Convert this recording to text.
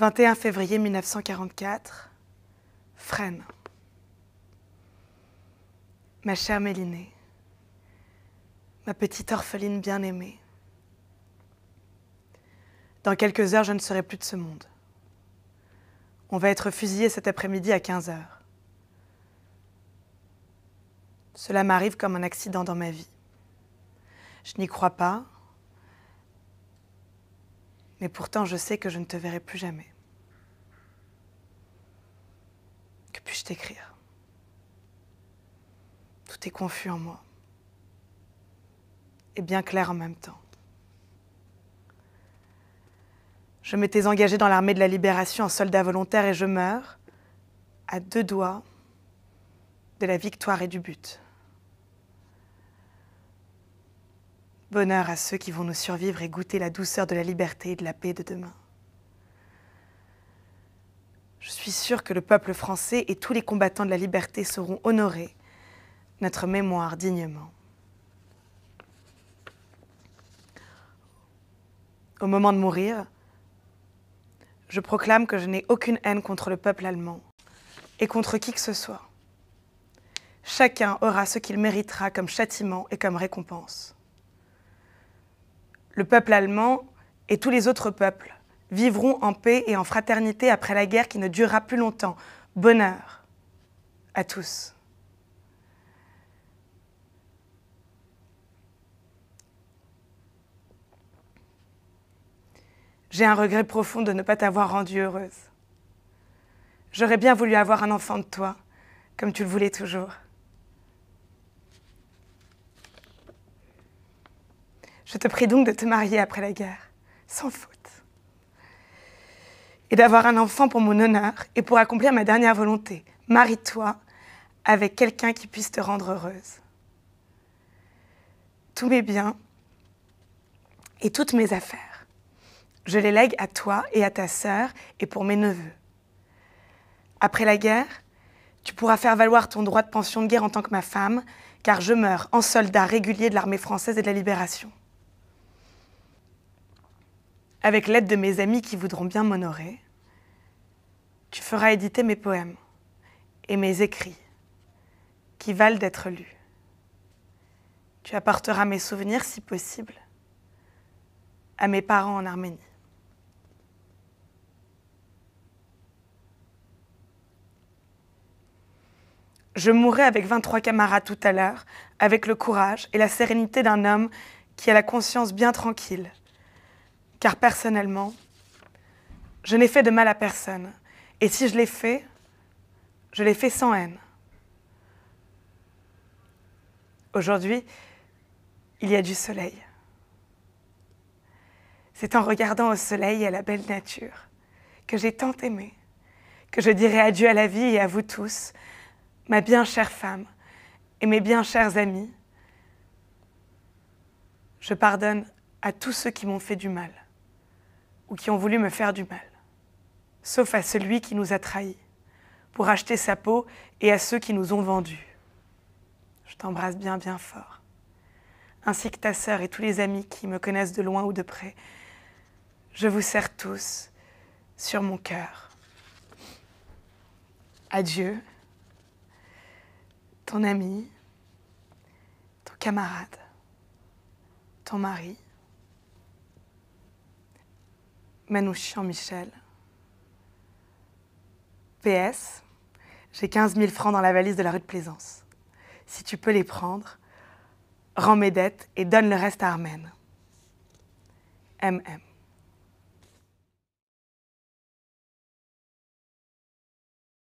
21 février 1944, Fresnes. Ma chère Mélinée, ma petite orpheline bien-aimée, dans quelques heures, je ne serai plus de ce monde. On va être fusillé cet après-midi à 15 heures. Cela m'arrive comme un accident dans ma vie. Je n'y crois pas, mais pourtant, je sais que je ne te verrai plus jamais. Que puis-je t'écrire Tout est confus en moi. Et bien clair en même temps. Je m'étais engagée dans l'armée de la libération en soldat volontaire et je meurs à deux doigts de la victoire et du but. Bonheur à ceux qui vont nous survivre et goûter la douceur de la liberté et de la paix de demain. Je suis sûre que le peuple français et tous les combattants de la liberté seront honorés, notre mémoire dignement. Au moment de mourir, je proclame que je n'ai aucune haine contre le peuple allemand et contre qui que ce soit. Chacun aura ce qu'il méritera comme châtiment et comme récompense. Le peuple allemand et tous les autres peuples vivront en paix et en fraternité après la guerre qui ne durera plus longtemps. Bonheur à tous. J'ai un regret profond de ne pas t'avoir rendue heureuse. J'aurais bien voulu avoir un enfant de toi, comme tu le voulais toujours. Je te prie donc de te marier après la guerre, sans faute, et d'avoir un enfant pour mon honneur et pour accomplir ma dernière volonté. Marie-toi avec quelqu'un qui puisse te rendre heureuse. Tous mes biens et toutes mes affaires, je les lègue à toi et à ta sœur et pour mes neveux. Après la guerre, tu pourras faire valoir ton droit de pension de guerre en tant que ma femme, car je meurs en soldat régulier de l'armée française et de la libération avec l'aide de mes amis qui voudront bien m'honorer, tu feras éditer mes poèmes et mes écrits qui valent d'être lus. Tu apporteras mes souvenirs, si possible, à mes parents en Arménie. Je mourrai avec 23 camarades tout à l'heure, avec le courage et la sérénité d'un homme qui a la conscience bien tranquille car personnellement, je n'ai fait de mal à personne. Et si je l'ai fait, je l'ai fait sans haine. Aujourd'hui, il y a du soleil. C'est en regardant au soleil et à la belle nature que j'ai tant aimé, que je dirai adieu à la vie et à vous tous, ma bien chère femme et mes bien chers amis. Je pardonne à tous ceux qui m'ont fait du mal ou qui ont voulu me faire du mal, sauf à celui qui nous a trahis, pour acheter sa peau et à ceux qui nous ont vendus. Je t'embrasse bien, bien fort, ainsi que ta sœur et tous les amis qui me connaissent de loin ou de près. Je vous sers tous sur mon cœur. Adieu, ton ami, ton camarade, ton mari chiant Michel. PS, j'ai 15 000 francs dans la valise de la rue de Plaisance. Si tu peux les prendre, rends mes dettes et donne le reste à Armène. MM.